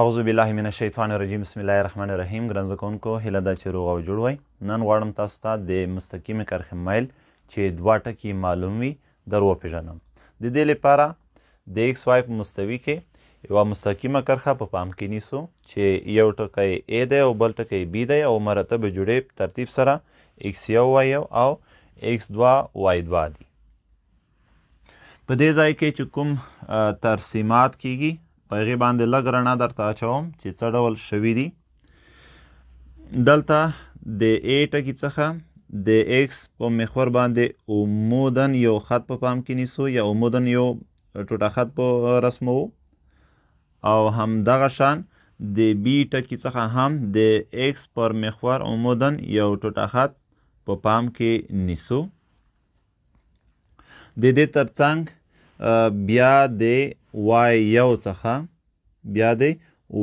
اعوذ بالله من الشیطان الرجیم بسم الله الرحمن الرحیم ګران زکونکو هله دا چې روغ او جوړ وای نن غواړم تاسو ته د مستقیم کرخ مایل چې دوا ټکی معلوم وي درو پیژنم د دې لپاره د ایکس وای په مستوي کې یو مستقیمه کرخه په پا پام کې نیسو چې یو ټکی ا دی او بل ټکی بی دی او مرتبه جوړې ترتیب سره ایکس یو وای یو او ایکس دوا وای دوا دی په دې ځای کې چې کوم ترسیمات کیږي په هغې باندې لږ رڼا درته اچوم چې څه ډول شوي دي دلته د ا ټکي څخه د ایکس په محور باندې عمودن یو خط په پا پام کې نیسو یا عمودن یو ټوټه خط په رسمو او همدغه شان د بی ټکي څخه هم د ایکس پر محور عمودن یو ټوټه خط په پا پام کې نیسو د دې ترڅنګ بیا د وای یو څخه بیا د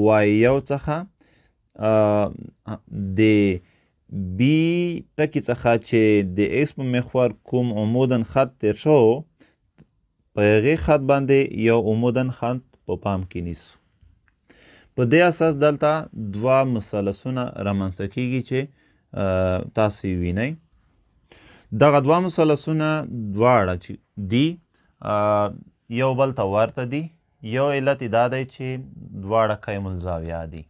وای یو څخه د بی ټکی څخه چې د ایکس په مخور کوم عمودن خط تیر شو په هغې خط باندې یو عمودن خط په پا پام کې نیسو په دې اساس دلته دوه مثلثونه رامنځته کیږي چې تاسو یې وینئ دغه دوه مثلثونه دواړه چې دي یو بل ته ورته دي یو علت دا دی چې دواړه قیم الزاویه دي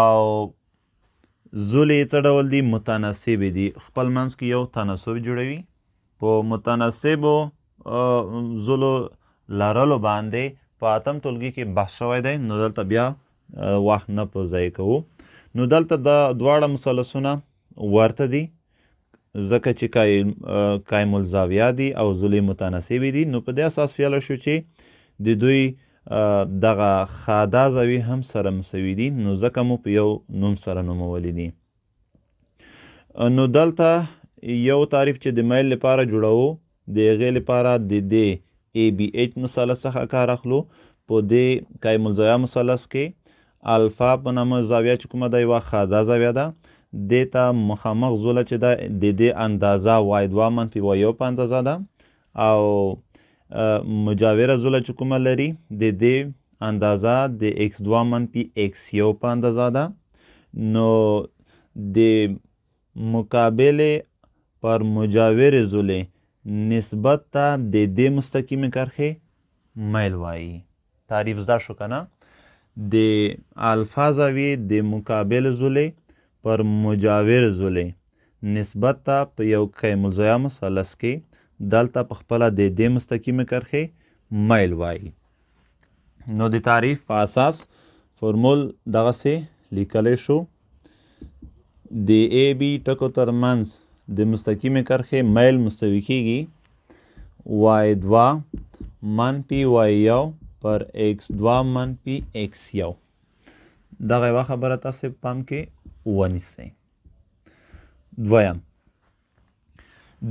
او زولې څه ډول دي متناسب دي خپل منځ کې یو تناسب جوړوي په متناسبو زولو لرلو باندې په اتم ټولګي کې بحث شوی دی نو دلته بیا وخت نه په ځای کوو نو دلته د دواړه مثلثونه ورته دي ځکه چې قائم قائم الزاویه دي او ذلی متناسب دي نو په دې اساس ویل شو چې د دوی دغه خادا زاوی هم سره مساوي دي نو ځکه مو په یو نوم سره نومولی دي نو دلته یو تعریف چې د میل لپاره جوړو د هغې لپاره د دې ای بی ایچ مثلث څخه کار اخلو په دې قائم الزاویه مثلث کې الفا په نامه زاویه چې کومه ده یوه خاده زاویه ده دې ته مخامخ زوله چې دا د دې اندازه وای دوه منفي وای یو په اندازه ده او مجاوره زوله چې کومه لري د دې اندازه د x دوه منفي x یو په اندازه ده نو د مقابله پر مجاور زله نسبت ته د دې مستقیم کرخه میل وایي تعریف زده شو کنه د الفاظ وی د مقابل زله پر مجاور ضلع نسبت ته په یو قیم الضیا مثلث کې دلته په خپله د دې مستقیمې کرښې میل وایي نو د تعریف په اساس فورمول دغسې لیکلی شو د ای بی ټکو ترمنځ د مستقیمې کرښې میل مستوي کیږي وای دوه من پی وای یو پر ایکس دوه من پی ایکس یو دغه یوه خبره تاسې پام کې ونیسئ دویم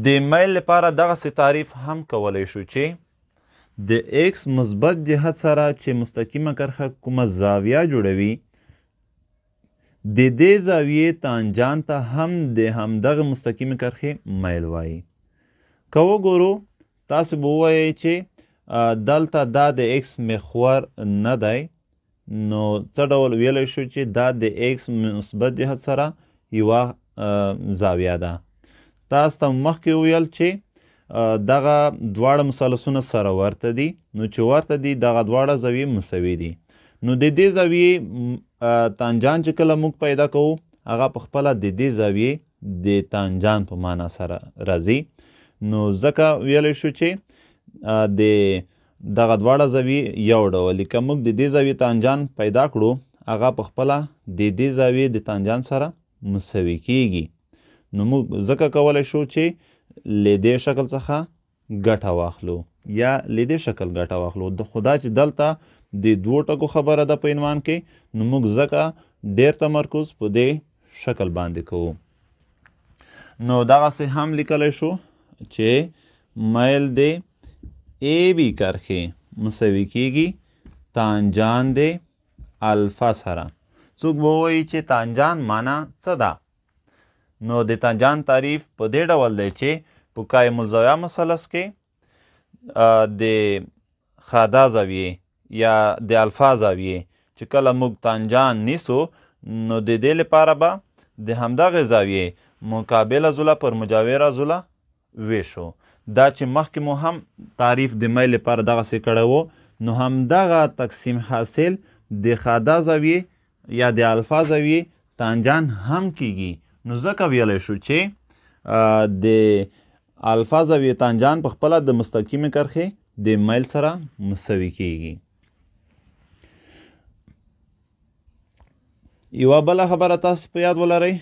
د میل لپاره دغسې تعریف هم کولی شو چې د ایکس مثبت جهت سره چې مستقیمه کرښه کومه زاویه جوړوي د دې زاویې تانجان ته هم د همدغه مستقیمې کرښې میل وایي که وګورو تاسې به ووایئ چې دلته دا د ایکس محور نه دی نو څه ډول ویلی شو چې دا د ایکس مثبت جهت سره یوه زاویه ده تاسو ته مخکې ویل چې دغه دواړه مثلثونه سره ورته دي نو چې ورته دي دغه دواړه زاویې مساوي دي نو د دې زاویې تانجان چې کله موږ پیدا کوو هغه په خپله د دې زاویې د تانجان په معنا سره راځي نو ځکه ویلی شو چې د دغه دواړه زاویې یو ډول که موږ د دې زاویې تانجان پیدا کړو هغه پخپله د دې زاویې د تانجان سره مساوي کیږي نو موږ ځکه کولی شو چې له دې شکل څخه ګټه واخلو یا له دې شکل ګټه واخلو د خدا چې دلته د دوو ټکو خبره ده په عنوان کې نو موږ ځکه ډیر تمرکز په دې شکل باندې کوو نو دغسې هم لیکلی شو چې میل د ای بی کرښې مساوي کیږي تانجان دی الفا سره څوک به ووایي چې تانجان معنا څه ده نو د تانجان تعریف په دې ډول دی چې په قایم الزاویه مثلث کې د خادا زاویې یا د الفا زاویې چې کله موږ تانجان نیسو نو د دې لپاره به د همدغه زاویې مقابله زله پر مجاوره زله ویشو دا چې مخکې مو هم تعریف د میل لپاره دغسې کړی وو نو همدغه تقسیم حاصل د خاده زاویې یا د الفا زاویې تانجان هم کیږي نو ځکه ویلی شو چې د الفا زاویې تانجان په خپله د مستقیمې کرښې د میل سره مساوي کیږي یوه بله خبره تاسو په یاد ولرئ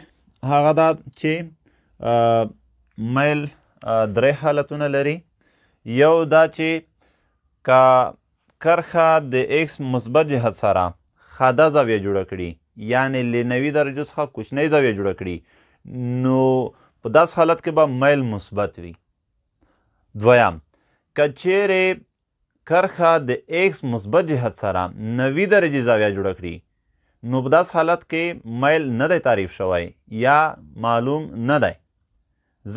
هغه دا چې میل درې حالتونه لري یو دا چې کا کرخه د ایکس مثبت جهت سره خاده زاویه جوړه کړي یعنی له 90 درجو څخه کوچنۍ زاویه جوړه کړي نو په داس حالت کې به میل مثبت وي دویم کچېرې کرخه د ایکس مثبت جهت سره 90 درجه زاویه جوړه کړي نو په داس حالت کې میل نه دی تعریف شوی یا معلوم نه دی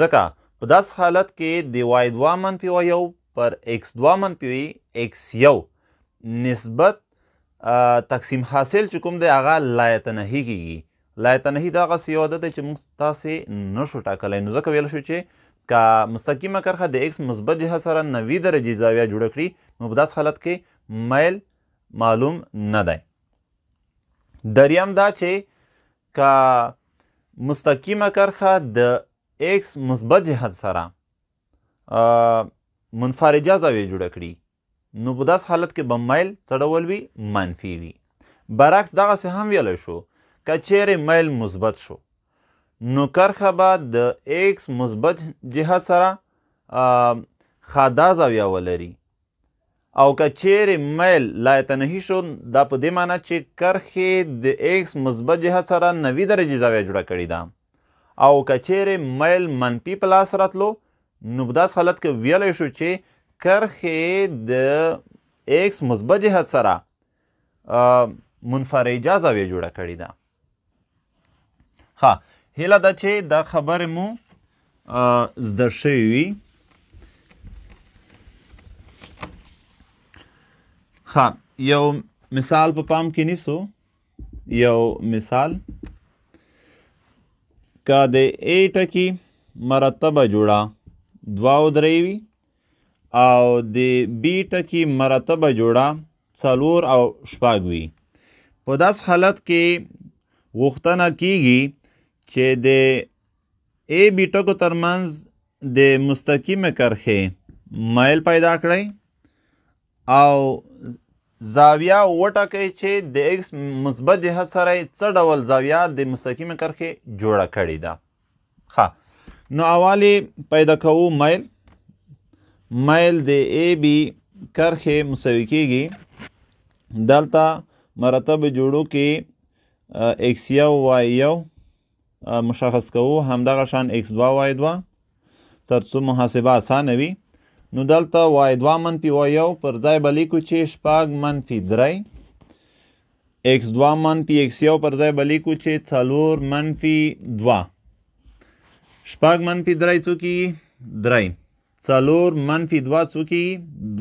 ځکه په داس حالت کې د وای 2 منفي و یو پر x 2 منفي x یو نسبت تقسیم حاصل چې کوم دی هغه لایتنهي کیږي لایتنهي دا غسی یو عدد چې موږ تاسې نشو ټاکلی نو ځکه ویل شو چې کا مستقیمه کرخه د x مثبت جهه سره 90 درجې زاویه جوړ کړي نو په داس حالت کې میل معلوم نه دی دریم دا چې کا مستقیمه کرخه د ایکس مثبت جهت سره منفرجه زاویه جوړه کړي نو په داس حالت کې به مایل څه ډول وي منفي وي برعکس دغسې هم ویلی شو که چیرې مایل مثبت شو نو کرخه به د ایکس مثبت جهت سره خادا زاویه ولري او که چیرې میل لایتنهي شو دا په دې معنی چې کرښې د ایکس مثبت جهت سره نوي درجې زاویه جوړه کړې ده او کچېرې میل منفي په لاس راتلو نو په داس حالت کې ویلی شو چې کرښې د ایکس مثبت جهت سره منفرجه زاویه جوړه کړې ده ها هیله ده چې دا خبرې مو زده شوې وي ها یو مثال په پا پام کې نیسو یو مثال که د ای ټکی مرتبه جوړه دوه او درې وي او د بی ټکی مرتبه جوړه څلور او شپږ وي په داس حالت کې غوښتنه کیږي چې د ای بی ټکو ترمنځ د مستقیمه کرښې مایل پیدا کړئ او زاویه وټاکئ چې د ایکس مثبت جهت سره څه ډول زاویه د مستقیمې کرښې جوړه کړې ده ښه نو اولې پیدا کوو مایل مایل د ای بی کرښې مساوي کیږي دلته مرتب جوړو کې ایکس یو وای یو مشخص کوو همدغه شان ایکس دوه وای دوه تر څو محاسبه اسانه وي نو دلته وای دوه منفي وای یو پر ځای به لیکو چې شپږ منفي درې اکس دوه منفي اکس یو پر ځای به لیکو چې څلور منفي دوه شپږ منفي درې څو کیږي درې څلور منفي دوه څو کیږي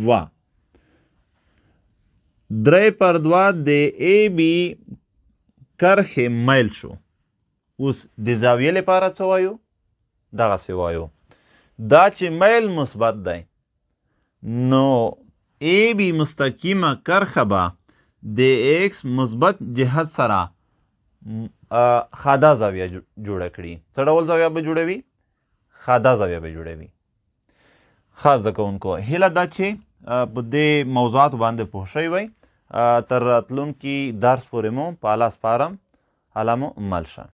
دوه درې پر دوه د ای بی کرښې میل شو اوس د زاویې لپاره څه وایو دغسې وایو دا چې میل مثبت دی نو ای بی مستقیمه کرخه به د ایکس مثبت جهت سره خاده زاویه جوړه کړي څه ډول زاویه به جوړوي خاده زاویه به جوړوي خاص زده کوونکو هیله دا چې په دې موضوعاتو باندې پوه شوي وئ تر راتلونکي درس پورې مو په الله سپارم الله مو مل شه